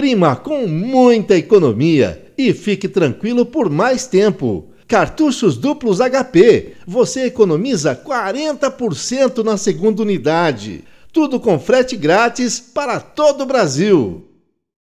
Prima com muita economia e fique tranquilo por mais tempo. Cartuchos duplos HP, você economiza 40% na segunda unidade. Tudo com frete grátis para todo o Brasil.